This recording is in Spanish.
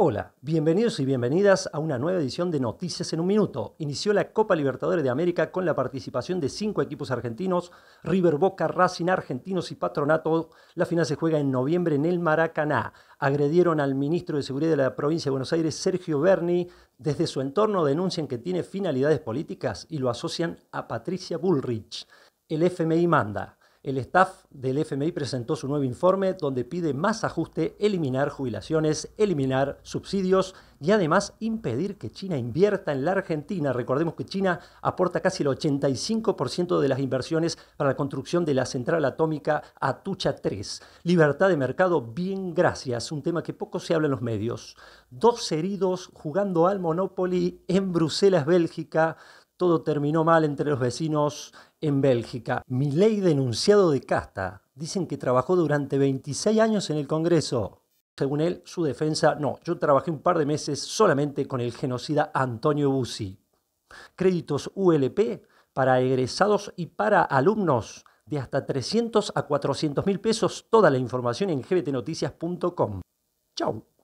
Hola, bienvenidos y bienvenidas a una nueva edición de Noticias en un Minuto. Inició la Copa Libertadores de América con la participación de cinco equipos argentinos, River Boca, Racing, Argentinos y Patronato. La final se juega en noviembre en el Maracaná. Agredieron al ministro de Seguridad de la provincia de Buenos Aires, Sergio Berni. Desde su entorno denuncian que tiene finalidades políticas y lo asocian a Patricia Bullrich. El FMI manda el staff del FMI presentó su nuevo informe donde pide más ajuste, eliminar jubilaciones, eliminar subsidios y además impedir que China invierta en la Argentina. Recordemos que China aporta casi el 85% de las inversiones para la construcción de la central atómica Atucha 3. Libertad de mercado, bien gracias, un tema que poco se habla en los medios. Dos heridos jugando al Monopoly en Bruselas, Bélgica todo terminó mal entre los vecinos en Bélgica. ley denunciado de casta. Dicen que trabajó durante 26 años en el Congreso. Según él, su defensa, no, yo trabajé un par de meses solamente con el genocida Antonio Bussi. Créditos ULP para egresados y para alumnos de hasta 300 a 400 mil pesos. Toda la información en gbtnoticias.com. Chau.